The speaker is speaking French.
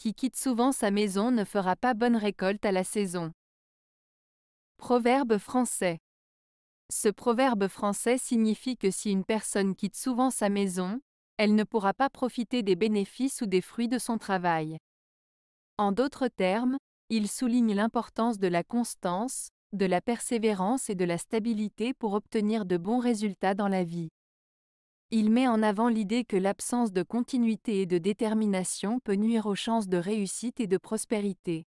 qui quitte souvent sa maison ne fera pas bonne récolte à la saison. Proverbe français. Ce proverbe français signifie que si une personne quitte souvent sa maison, elle ne pourra pas profiter des bénéfices ou des fruits de son travail. En d'autres termes, il souligne l'importance de la constance, de la persévérance et de la stabilité pour obtenir de bons résultats dans la vie. Il met en avant l'idée que l'absence de continuité et de détermination peut nuire aux chances de réussite et de prospérité.